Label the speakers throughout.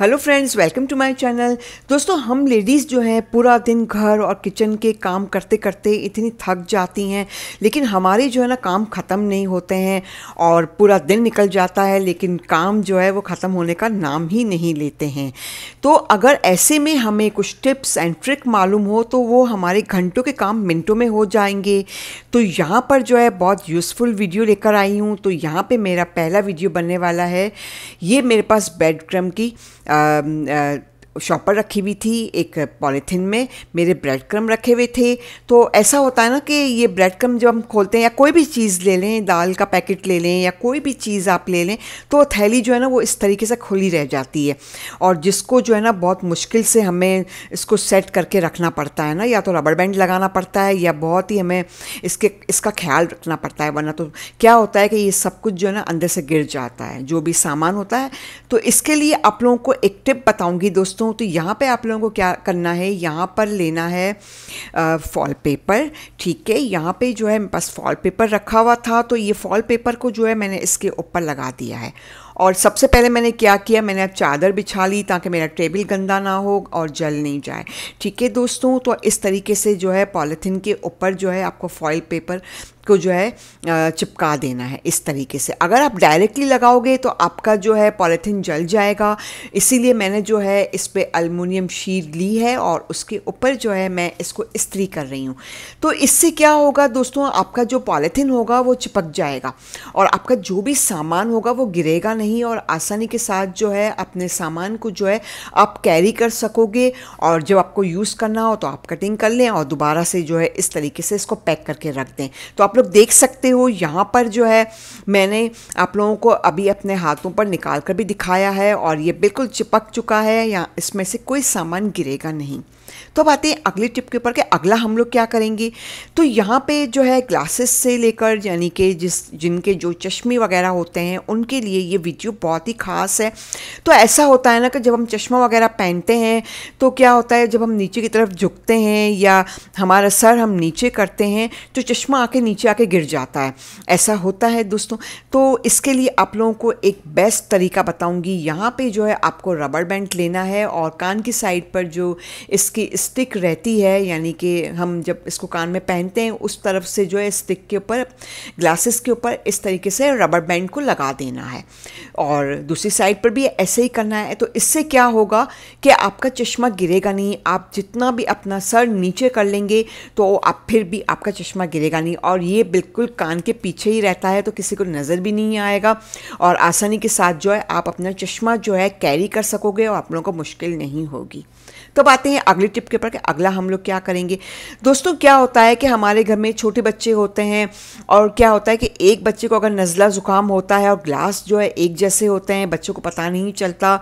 Speaker 1: hello friends welcome to my channel दोस्तों हम ladies जो हैं पूरा दिन घर और किचन के काम करते करते इतनी थक जाती हैं लेकिन हमारे जो है ना काम ख़त्म नहीं होते हैं और पूरा दिन निकल जाता है लेकिन काम जो है वो ख़त्म होने का नाम ही नहीं लेते हैं तो अगर ऐसे में हमें कुछ टिप्स एंड ट्रिक मालूम हो तो वो हमारे घंटों के काम मिनटों में हो जाएंगे तो यहाँ पर जो है बहुत यूज़फुल वीडियो लेकर आई हूँ तो यहाँ पर मेरा पहला वीडियो बनने वाला है ये मेरे पास बेड क्रम की um, uh, शॉपर रखी हुई थी एक पॉलीथीन में मेरे ब्रेड क्रम रखे हुए थे तो ऐसा होता है ना कि ये ब्रेड क्रम जब हम खोलते हैं या कोई भी चीज़ ले लें दाल का पैकेट ले लें या कोई भी चीज़ आप ले लें तो थैली जो है ना वो इस तरीके से खुली रह जाती है और जिसको जो है ना बहुत मुश्किल से हमें इसको सेट करके रखना पड़ता है ना या तो रबड़ बैंड लगाना पड़ता है या बहुत ही हमें इसके इसका ख्याल रखना पड़ता है वरना तो क्या होता है कि ये सब कुछ जो है ना अंदर से गिर जाता है जो भी सामान होता है तो इसके लिए आप लोगों को एक टिप बताऊँगी दोस्तों हूँ तो यहाँ पे आप लोगों को क्या करना है यहाँ पर लेना है फॉल पेपर ठीक है यहाँ पे जो है बस फॉल पेपर रखा हुआ था तो ये फॉल पेपर को जो है मैंने इसके ऊपर लगा दिया है और सबसे पहले मैंने क्या किया मैंने अब चादर बिछा ली ताकि मेरा टेबल गंदा ना हो और जल नहीं जाए ठीक है दोस्तों तो इस तरीके से जो है पॉलीथीन के ऊपर जो है आपको फॉइल पेपर को जो है चिपका देना है इस तरीके से अगर आप डायरेक्टली लगाओगे तो आपका जो है पॉलीथीन जल जाएगा इसीलिए मैंने जो है इस पर अलमोनियम शीट ली है और उसके ऊपर जो है मैं इसको इस्त्री कर रही हूँ तो इससे क्या होगा दोस्तों आपका जो पॉलीथीन होगा वो चिपक जाएगा और आपका जो भी सामान होगा वो गिरेगा नहीं नहीं और आसानी के साथ जो है अपने सामान को जो है आप कैरी कर सकोगे और जब आपको यूज़ करना हो तो आप कटिंग कर लें और दोबारा से जो है इस तरीके से इसको पैक करके रख दें तो आप लोग देख सकते हो यहाँ पर जो है मैंने आप लोगों को अभी अपने हाथों पर निकाल कर भी दिखाया है और ये बिल्कुल चिपक चुका है या इसमें से कोई सामान गिरेगा नहीं तो अब आते हैं अगले टिप के ऊपर कि अगला हम लोग क्या करेंगे तो यहाँ पे जो है ग्लासेस से लेकर यानी कि जिस जिनके जो चश्मे वगैरह होते हैं उनके लिए ये वीडियो बहुत ही ख़ास है तो ऐसा होता है ना कि जब हम चश्मा वगैरह पहनते हैं तो क्या होता है जब हम नीचे की तरफ झुकते हैं या हमारा सर हम नीचे करते हैं तो चश्मा आके नीचे आके गिर जाता है ऐसा होता है दोस्तों तो इसके लिए आप लोगों को एक बेस्ट तरीका बताऊँगी यहाँ पर जो है आपको रबड़ बैंड लेना है और कान की साइड पर जो इसके इसकी स्टिक रहती है यानी कि हम जब इसको कान में पहनते हैं उस तरफ से जो है स्टिक के ऊपर ग्लासेस के ऊपर इस तरीके से रबर बैंड को लगा देना है और दूसरी साइड पर भी ऐसे ही करना है तो इससे क्या होगा कि आपका चश्मा गिरेगा नहीं आप जितना भी अपना सर नीचे कर लेंगे तो आप फिर भी आपका चश्मा गिरेगा नहीं और ये बिल्कुल कान के पीछे ही रहता है तो किसी को नज़र भी नहीं आएगा और आसानी के साथ जो है आप अपना चश्मा जो है कैरी कर सकोगे और आप लोगों को मुश्किल नहीं होगी तो आते हैं अगली टिप के ऊपर कि अगला हम लोग क्या करेंगे दोस्तों क्या होता है कि हमारे घर में छोटे बच्चे होते हैं और क्या होता है कि एक बच्चे को अगर नज़ला ज़ुकाम होता है और ग्लास जो है एक जैसे होते हैं बच्चों को पता नहीं चलता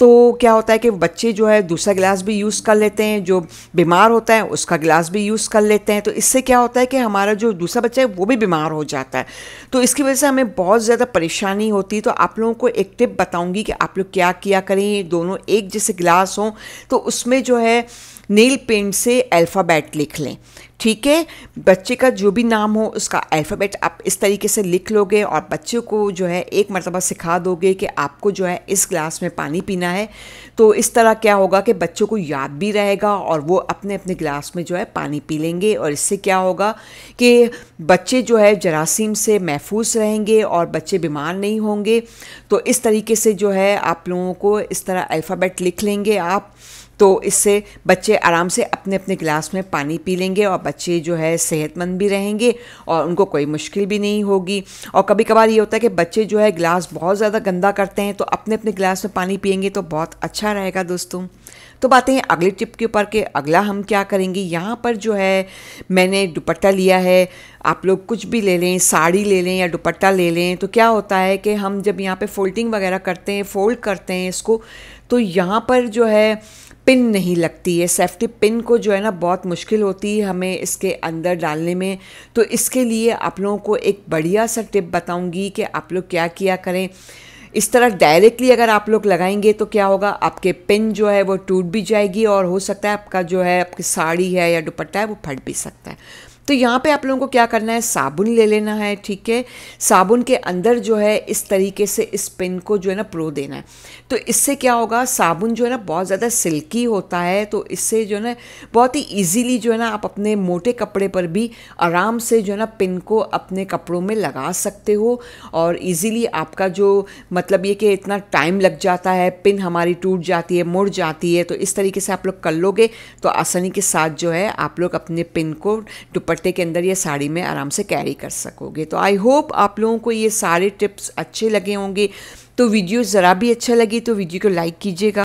Speaker 1: तो क्या होता है कि बच्चे जो है दूसरा गिलास भी यूज़ कर लेते हैं जो बीमार होता है उसका गिलास भी यूज़ कर लेते हैं तो इससे क्या होता है कि हमारा जो दूसरा बच्चा है वो भी बीमार हो जाता है तो इसकी वजह से हमें बहुत ज़्यादा परेशानी होती है तो आप लोगों को एक टिप बताऊँगी कि आप लोग क्या किया करें दोनों एक जैसे गिलास हों तो उसमें जो है नील पेंट से अल्फ़ाबेट लिख लें ठीक है बच्चे का जो भी नाम हो उसका अल्फ़ाबेट आप इस तरीके से लिख लोगे और बच्चों को जो है एक मरतबा सिखा दोगे कि आपको जो है इस ग्लास में पानी पीना है तो इस तरह क्या होगा कि बच्चों को याद भी रहेगा और वो अपने अपने गिलास में जो है पानी पी लेंगे और इससे क्या होगा कि बच्चे जो है जरासीम से महफूज रहेंगे और बच्चे बीमार नहीं होंगे तो इस तरीके से जो है आप लोगों को इस तरह अल्फ़ाबेट लिख लेंगे आप तो इससे बच्चे आराम से अपने अपने गिलास में पानी पी लेंगे और बच्चे जो है सेहतमंद भी रहेंगे और उनको कोई मुश्किल भी नहीं होगी और कभी कभार ये होता है कि बच्चे जो है गिलास बहुत ज़्यादा गंदा करते हैं तो अपने अपने गिलास में पानी पियेंगे तो बहुत अच्छा रहेगा दोस्तों तो बातें हैं अगले टिप के ऊपर के अगला हम क्या करेंगे यहाँ पर जो है मैंने दुपट्टा लिया है आप लोग कुछ भी ले लें साड़ी ले लें या दुपट्टा ले लें तो क्या होता है कि हम जब यहाँ पे फोल्डिंग वगैरह करते हैं फोल्ड करते हैं इसको तो यहाँ पर जो है पिन नहीं लगती है सेफ्टी पिन को जो है ना बहुत मुश्किल होती है हमें इसके अंदर डालने में तो इसके लिए आप लोगों को एक बढ़िया सा टिप बताऊंगी कि आप लोग क्या किया करें इस तरह डायरेक्टली अगर आप लोग लगाएंगे तो क्या होगा आपके पिन जो है वो टूट भी जाएगी और हो सकता है आपका जो है आपकी साड़ी है या दुपट्टा है वो फट भी सकता है तो यहाँ पे आप लोगों को क्या करना है साबुन ले लेना है ठीक है साबुन के अंदर जो है इस तरीके से इस पिन को जो है ना प्रो देना है तो इससे क्या होगा साबुन जो है ना बहुत ज़्यादा सिल्की होता है तो इससे जो है ना बहुत ही ईजीली जो है ना आप अपने मोटे कपड़े पर भी आराम से जो है ना पिन को अपने कपड़ों में लगा सकते हो और ईजीली आपका जो मतलब ये कि इतना टाइम लग जाता है पिन हमारी टूट जाती है मुड़ जाती है तो इस तरीके से आप लोग कर लोगे तो आसानी के साथ जो है आप लोग अपने पिन को दुपट दुपट्टे के अंदर या साड़ी में आराम से कैरी कर सकोगे तो आई होप आप लोगों को ये सारे टिप्स अच्छे लगे होंगे तो वीडियो ज़रा भी अच्छा लगे तो वीडियो को लाइक कीजिएगा